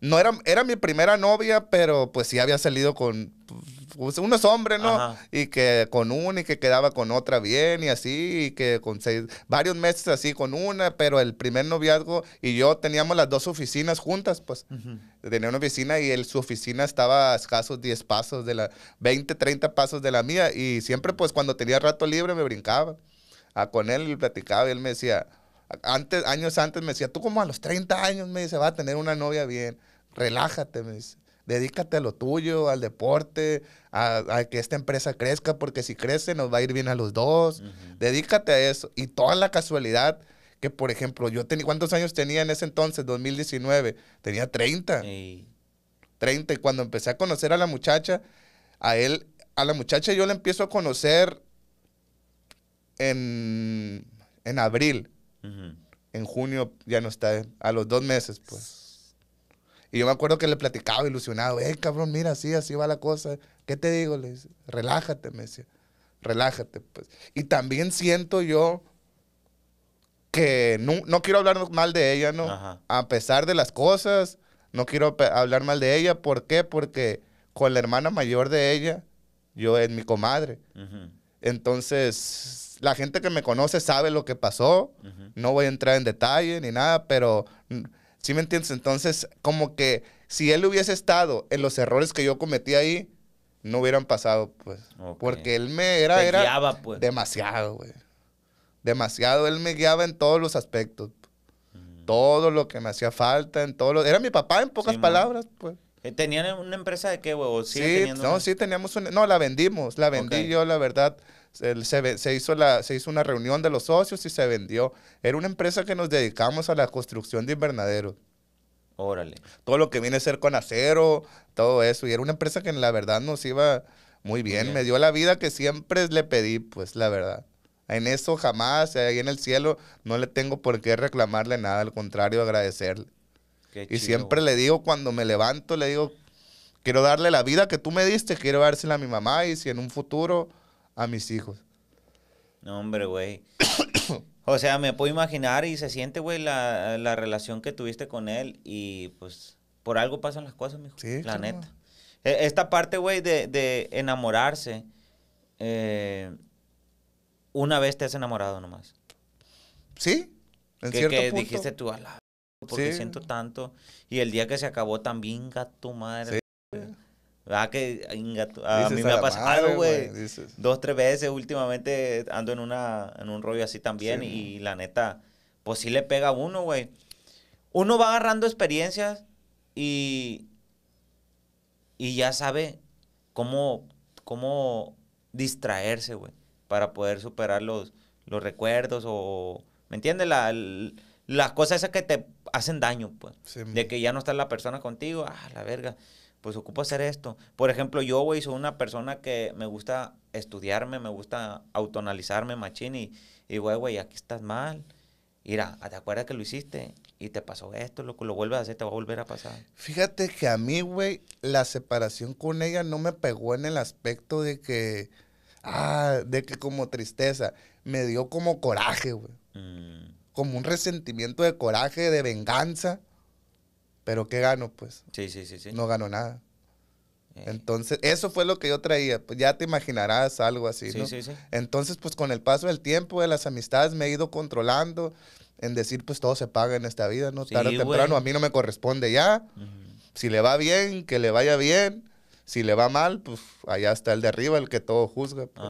No era, era mi primera novia, pero pues sí había salido con pues, unos hombres, ¿no? Y que con una y que quedaba con otra bien y así, y que con seis, varios meses así con una, pero el primer noviazgo y yo teníamos las dos oficinas juntas, pues. Tenía una oficina y él, su oficina estaba a escasos 10 pasos de la, 20, 30 pasos de la mía y siempre pues cuando tenía rato libre me brincaba a ah, con él platicaba y él me decía, antes, años antes me decía, tú como a los 30 años me dice, va a tener una novia bien relájate, me dice. Dedícate a lo tuyo, al deporte, a, que esta empresa crezca, porque si crece nos va a ir bien a los dos. Dedícate a eso. Y toda la casualidad que, por ejemplo, yo tenía, ¿cuántos años tenía en ese entonces, 2019? Tenía 30. 30. Y cuando empecé a conocer a la muchacha, a él, a la muchacha yo la empiezo a conocer en, abril. En junio ya no está, a los dos meses, pues. Y yo me acuerdo que le platicaba ilusionado, eh, cabrón, mira, así, así va la cosa. ¿Qué te digo? Le dice, relájate, me decía, relájate. Pues. Y también siento yo que no, quiero hablar mal de ella, ¿no? A pesar de las cosas, no quiero hablar mal de ella. ¿Por qué? Porque con la hermana mayor de ella, yo es mi comadre. Entonces, la gente que me conoce sabe lo que pasó. No voy a entrar en detalle ni nada, pero ¿Sí me entiendes? Entonces, como que si él hubiese estado en los errores que yo cometí ahí, no hubieran pasado, pues. Porque él me era, pues. demasiado, güey. Demasiado, él me guiaba en todos los aspectos. Mm. Todo lo que me hacía falta, en todo lo... Era mi papá, en pocas palabras, pues. Eh, ¿Tenían una empresa de qué, güey? Sí, no, sí, teníamos una... No, la vendimos, la vendí yo, la verdad. Se, hizo se hizo una reunión de los socios y se vendió. Era una empresa que nos dedicamos a la construcción de invernaderos. Órale. Todo lo que viene a ser con acero, todo eso. Y era una empresa que en la verdad nos iba muy bien. Me dio la vida que siempre le pedí, pues la verdad. En eso jamás, ahí en el cielo, no le tengo por qué reclamarle nada, al contrario, agradecerle. y siempre le digo, cuando me levanto, le digo, quiero darle la vida que tú me diste, quiero dársela a mi mamá y si en un futuro a mis hijos. No, hombre, güey. o sea, me puedo imaginar y se siente, güey, la, relación que tuviste con él y pues por algo pasan las cosas, mijo. Sí, la neta. E, esta parte, güey, de, de, enamorarse, eh, una vez te has enamorado nomás. Sí, en que, que dijiste tú, a la porque siento tanto. Y el día que se acabó también, gato madre. Sí. Ah, que a, mí me ha pasado, güey. Dos, tres veces últimamente ando en, una, en un rollo así también y, la neta, pues sí le pega a uno, güey. Uno va agarrando experiencias y, y ya sabe cómo, cómo distraerse, güey, para poder superar los, los recuerdos o, ¿me entiendes? La, las cosas esas que te hacen daño, pues. de que ya no está la persona contigo, ah, la verga pues ocupo hacer esto. Por ejemplo, yo, güey, soy una persona que me gusta estudiarme, me gusta autonalizarme, machín, y, y güey, güey, aquí estás mal. Mira, ¿te acuerdas que lo hiciste? Y te pasó esto, lo vuelves a hacer, te va a volver a pasar. Fíjate que a mí, güey, la separación con ella no me pegó en el aspecto de que, ah, de que como tristeza, me dio como coraje, güey. Mm. Como un resentimiento de coraje, de venganza pero ¿qué gano, pues? Sí, sí, sí, sí. No gano nada. Eh. Entonces, eso fue lo que yo traía. Pues ya te imaginarás algo así, ¿no? Entonces, pues con el paso del tiempo, de las amistades, me he ido controlando en decir, pues todo se paga en esta vida, ¿no? Tarde o temprano, a mí no me corresponde ya. Si le va bien, que le vaya bien. Si le va mal, pues allá está el de arriba, el que todo juzga. Pues.